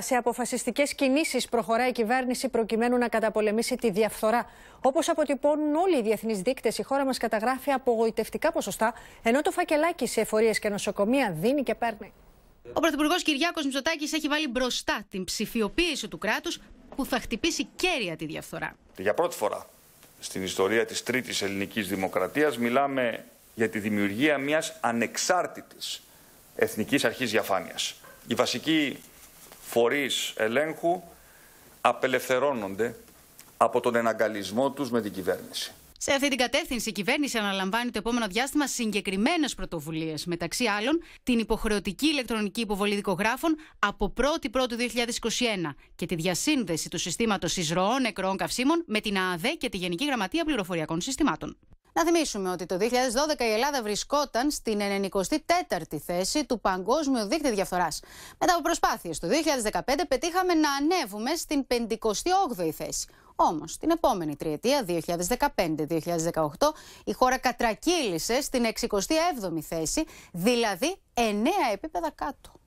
Σε αποφασιστικές κινήσεις προχωράει η κυβέρνηση προκειμένου να καταπολεμήσει τη διαφθορά. Όπως αποτυπώνουν όλοι οι διεθνείς δείκτες η χώρα μας καταγράφει απογοητευτικά ποσοστά, ενώ το φακελάκι σε εφορίες και νοσοκομεία δίνει και παίρνει. Ο Πρωθυπουργός Κυριάκος Μητσοτάκης έχει βάλει μπροστά την ψηφιοποίηση του κράτους που θα χτυπήσει κέρια τη διαφθορά. Για πρώτη φορά στην ιστορία της τρίτης ελληνικής δημοκρατίας μιλάμε για τη δημιουργία μιας ανεξάρτητης εθνικής αρχής διαφάνειας. Η βασική φορείς ελέγχου απελευθερώνονται από τον εναγκαλισμό τους με την κυβέρνηση. Σε αυτή την κατεύθυνση, η κυβέρνηση αναλαμβάνει το επόμενο διάστημα συγκεκριμένες πρωτοβουλίες. Μεταξύ άλλων, την υποχρεωτική ηλεκτρονική υποβολή δικογράφων από 1η 1η-1η 2021 και τη διασύνδεση του συστήματος εισρωών νεκρών καυσίμων με την ΑΑΔ και τη Γενική Γραμματεία Πληροφοριακών Συστημάτων. Να θυμίσουμε ότι το 2012 η Ελλάδα βρισκόταν στην 94η θέση του Παγκόσμιου Δείκτη Διαφθοράς. Μετά από προσπάθειες το 2015 πετύχαμε να ανέβουμε στην 58η θέση. Όμως, την επόμενη τριετία, 2015-2018, η χώρα κατρακύλησε στην 67η θέση, δηλαδή 9 επίπεδα κάτω.